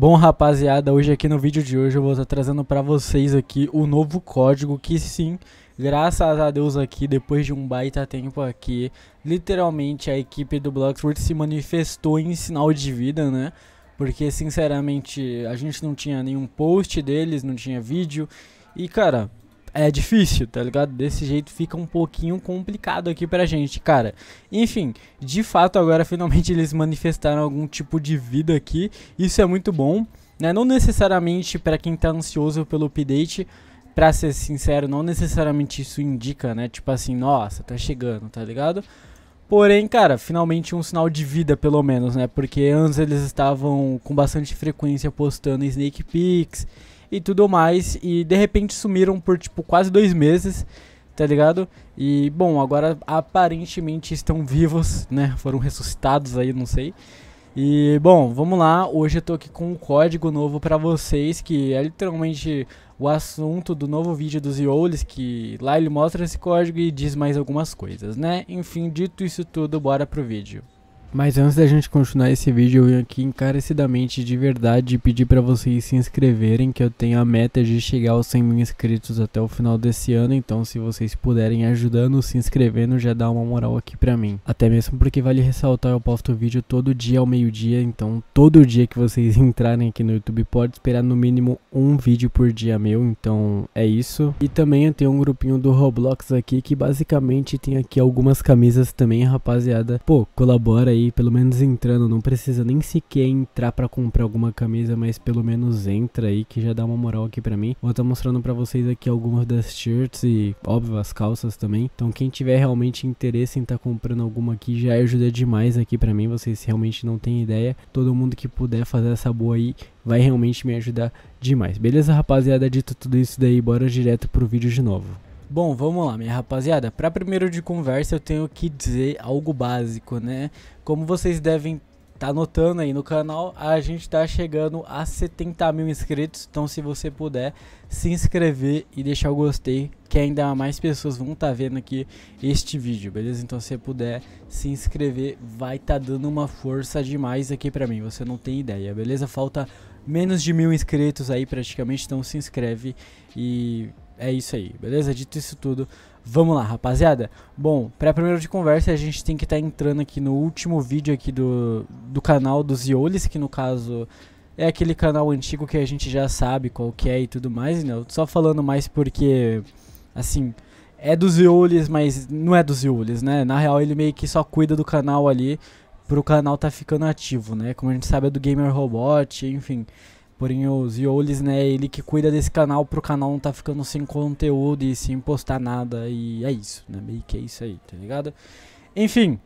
Bom, rapaziada, hoje aqui no vídeo de hoje eu vou estar trazendo para vocês aqui o novo código que sim, graças a Deus aqui, depois de um baita tempo aqui, literalmente a equipe do Bloxford se manifestou em sinal de vida, né? Porque sinceramente, a gente não tinha nenhum post deles, não tinha vídeo. E cara, é difícil, tá ligado? Desse jeito fica um pouquinho complicado aqui pra gente, cara. Enfim, de fato agora finalmente eles manifestaram algum tipo de vida aqui. Isso é muito bom, né? Não necessariamente para quem tá ansioso pelo update, pra ser sincero, não necessariamente isso indica, né? Tipo assim, nossa, tá chegando, tá ligado? Porém, cara, finalmente um sinal de vida, pelo menos, né? Porque antes eles estavam com bastante frequência postando Snake Peaks e tudo mais. E de repente sumiram por tipo quase dois meses, tá ligado? E bom, agora aparentemente estão vivos, né? Foram ressuscitados aí, não sei. E bom, vamos lá. Hoje eu tô aqui com um código novo para vocês que é literalmente o assunto do novo vídeo dos Yoles que lá ele mostra esse código e diz mais algumas coisas, né? Enfim, dito isso tudo, bora pro vídeo. Mas antes da gente continuar esse vídeo, eu vim aqui encarecidamente de verdade pedir para vocês se inscreverem, que eu tenho a meta de chegar aos 100 mil inscritos até o final desse ano, então se vocês puderem ajudando, se inscrevendo, já dá uma moral aqui pra mim. Até mesmo porque vale ressaltar, eu posto vídeo todo dia ao meio-dia, então todo dia que vocês entrarem aqui no YouTube pode esperar no mínimo um vídeo por dia meu, então é isso. E também eu tenho um grupinho do Roblox aqui, que basicamente tem aqui algumas camisas também, rapaziada. Pô, colabora aí aí, pelo menos entrando, não precisa nem sequer entrar para comprar alguma camisa, mas pelo menos entra aí que já dá uma moral aqui para mim. Vou estar tá mostrando para vocês aqui algumas das shirts e, óbvio, as calças também. Então, quem tiver realmente interesse em estar tá comprando alguma aqui já ajuda demais aqui para mim, vocês realmente não têm ideia. Todo mundo que puder fazer essa boa aí vai realmente me ajudar demais. Beleza, rapaziada? Dito tudo isso daí, bora direto pro vídeo de novo. Bom, vamos lá, minha rapaziada. Para primeiro de conversa, eu tenho que dizer algo básico, né? Como vocês devem tá notando aí no canal, a gente está chegando a 70 mil inscritos. Então, se você puder se inscrever e deixar o gostei, que ainda mais pessoas vão estar tá vendo aqui este vídeo, beleza? Então, se você puder se inscrever, vai tá dando uma força demais aqui para mim. Você não tem ideia, beleza? Falta menos de mil inscritos aí praticamente. Então, se inscreve e é isso aí, beleza? Dito isso tudo, vamos lá, rapaziada. Bom, para primeiro de conversa, a gente tem que estar tá entrando aqui no último vídeo aqui do, do canal dos Iolis, que no caso é aquele canal antigo que a gente já sabe qual que é e tudo mais, né? Eu tô só falando mais porque, assim, é dos Iolis, mas não é dos Iolis, né? Na real, ele meio que só cuida do canal ali pro canal tá ficando ativo, né? Como a gente sabe, é do Gamer Robot, enfim... Porém, o Ziolis, né, ele que cuida desse canal pro canal não tá ficando sem conteúdo e sem postar nada. E é isso, né? Meio que é isso aí, tá ligado? Enfim,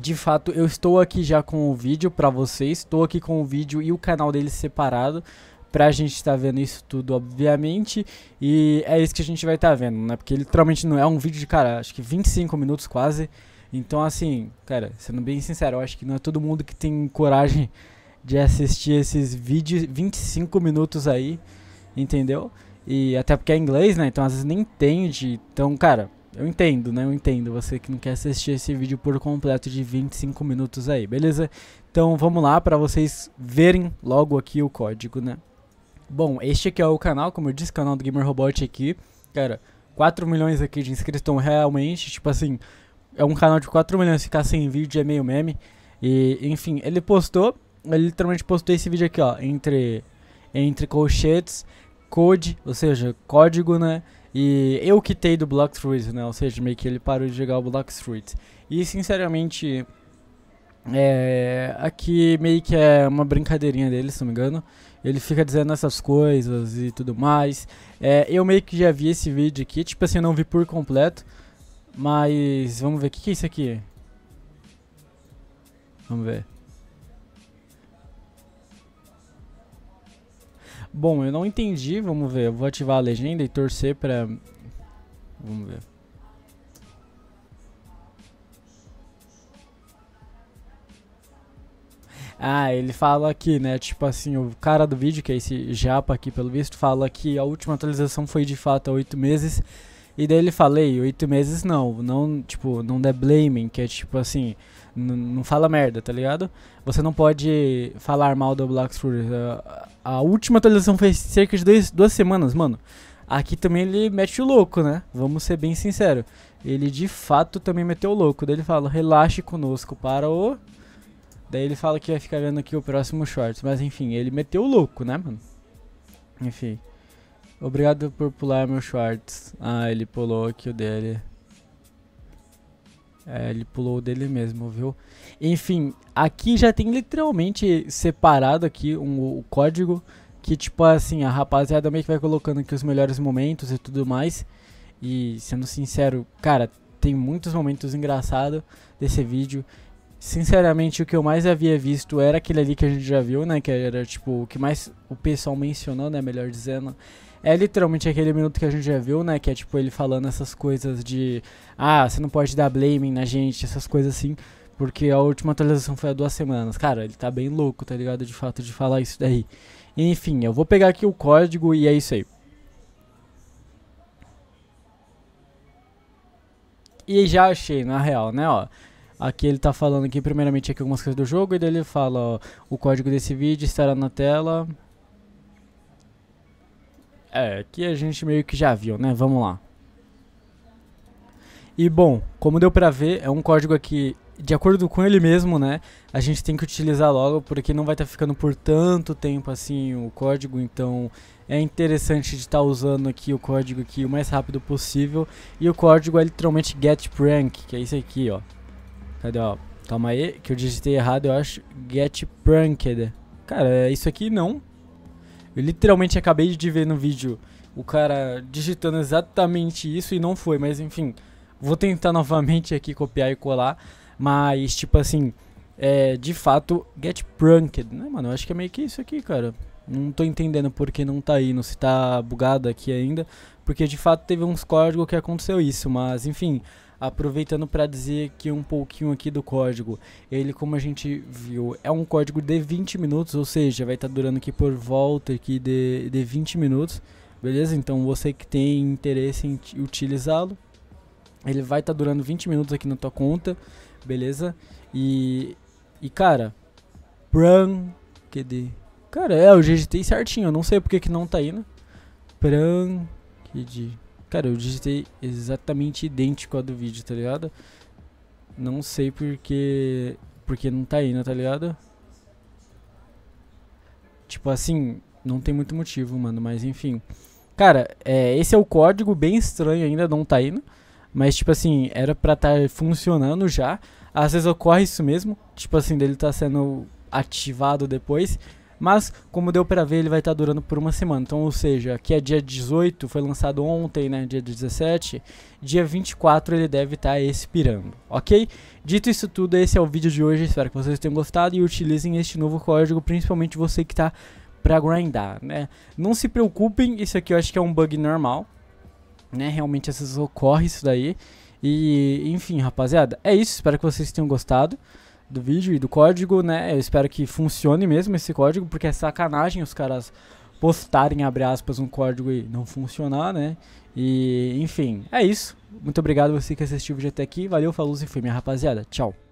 de fato, eu estou aqui já com o vídeo pra vocês. Estou aqui com o vídeo e o canal dele separado. Pra gente estar tá vendo isso tudo, obviamente. E é isso que a gente vai estar tá vendo, né? Porque literalmente não é um vídeo de, cara, acho que 25 minutos quase. Então, assim, cara, sendo bem sincero, eu acho que não é todo mundo que tem coragem de assistir esses vídeos 25 minutos aí, entendeu? E até porque é inglês, né? Então às vezes nem entende. Então, cara, eu entendo, né? Eu entendo você que não quer assistir esse vídeo por completo de 25 minutos aí, beleza? Então vamos lá para vocês verem logo aqui o código, né? Bom, este aqui é o canal, como eu disse, canal do Gamer Robot aqui. Cara, 4 milhões aqui de inscritos, então realmente, tipo assim, é um canal de 4 milhões ficar sem vídeo é meio meme. E, enfim, ele postou eu literalmente postei esse vídeo aqui, ó, entre, entre colchetes, code, ou seja, código, né? E eu quitei do Blockstreet, né? Ou seja, meio que ele parou de jogar o Blockstreet. E sinceramente, é, aqui meio que é uma brincadeirinha dele, se não me engano. Ele fica dizendo essas coisas e tudo mais. É, eu meio que já vi esse vídeo aqui, tipo assim, eu não vi por completo. Mas vamos ver, o que, que é isso aqui? Vamos ver. Bom, eu não entendi, vamos ver. Eu vou ativar a legenda e torcer pra... Vamos ver. Ah, ele fala aqui, né? Tipo assim, o cara do vídeo, que é esse japa aqui, pelo visto, fala que a última atualização foi de fato há oito meses e daí ele falei, oito meses não, não, tipo, não der blaming, que é tipo assim, não fala merda, tá ligado? Você não pode falar mal do Black Fury. A, a, última atualização foi cerca de dois, duas semanas, mano. Aqui também ele mete o louco, né? Vamos ser bem sinceros. Ele de fato também meteu o louco. Daí ele fala, relaxe conosco para o. Daí ele fala que vai ficar vendo aqui o próximo shorts. Mas enfim, ele meteu o louco, né, mano? Enfim. Obrigado por pular meu shorts. Ah, ele pulou aqui o dele. É, ele pulou o dele mesmo, viu? Enfim, aqui já tem literalmente separado aqui um, o código que tipo assim, a rapaziada meio que vai colocando aqui os melhores momentos e tudo mais. E sendo sincero, cara, tem muitos momentos engraçados desse vídeo. Sinceramente, o que eu mais havia visto era aquele ali que a gente já viu, né? Que era tipo o que mais o pessoal mencionou, né? Melhor dizendo é literalmente aquele minuto que a gente já viu, né? Que é tipo ele falando essas coisas de. Ah, você não pode dar blaming na gente, essas coisas assim. Porque a última atualização foi há duas semanas. Cara, ele tá bem louco, tá ligado? De fato, de falar isso daí. Enfim, eu vou pegar aqui o código e é isso aí. E já achei, na real, né, ó. Aqui ele tá falando aqui primeiramente aqui algumas coisas do jogo e daí ele fala, ó, o código desse vídeo estará na tela. É, que a gente meio que já viu, né? Vamos lá. E bom, como deu pra ver, é um código aqui, de acordo com ele mesmo, né? A gente tem que utilizar logo, porque não vai estar tá ficando por tanto tempo assim o código, então é interessante de estar tá usando aqui o código aqui o mais rápido possível. E o código é literalmente getPrank, que é isso aqui, ó. Cadê, ó? Calma aí, que eu digitei errado, eu acho. GetPranked. Cara, é isso aqui não. Eu literalmente acabei de ver no vídeo o cara digitando exatamente isso e não foi, mas enfim, vou tentar novamente aqui copiar e colar, mas tipo assim, é, de fato, get pranked, né, mano? Eu acho que é meio que isso aqui, cara. Não tô entendendo porque não tá indo, se tá bugado aqui ainda, porque de fato teve uns códigos que aconteceu isso, mas enfim, aproveitando para dizer que um pouquinho aqui do código. Ele, como a gente viu, é um código de 20 minutos, ou seja, vai estar tá durando aqui por volta aqui de, de 20 minutos, beleza? Então você que tem interesse em utilizá-lo, ele vai estar tá durando 20 minutos aqui na tua conta, beleza? E, e cara, pran, que de... Cara, é, eu GGT certinho, eu não sei porque que não tá indo. Né? Pran, que de... Cara, eu digitei exatamente idêntico a do vídeo, tá ligado? Não sei porque. Porque não tá indo, né, tá ligado? Tipo assim, não tem muito motivo, mano, mas enfim. Cara, é, esse é o código bem estranho ainda, não tá indo. Mas, tipo assim, era pra estar tá funcionando já. Às vezes ocorre isso mesmo. Tipo assim, dele tá sendo ativado depois. Mas, como deu para ver, ele vai estar tá durando por uma semana. Então, ou seja, aqui é dia 18, foi lançado ontem, né? Dia 17. Dia 24 ele deve estar tá expirando, ok? Dito isso tudo, esse é o vídeo de hoje. Espero que vocês tenham gostado e utilizem este novo código, principalmente você que está pra grindar, né? Não se preocupem, isso aqui eu acho que é um bug normal, né? Realmente às vezes ocorre isso daí. E, enfim, rapaziada, é isso. Espero que vocês tenham gostado do vídeo e do código, né? Eu espero que funcione mesmo esse código, porque é sacanagem os caras postarem, abre aspas, um código e não funcionar, né? E, enfim, é isso. Muito obrigado você que assistiu o vídeo até aqui. Valeu, falou e fui, minha rapaziada. Tchau.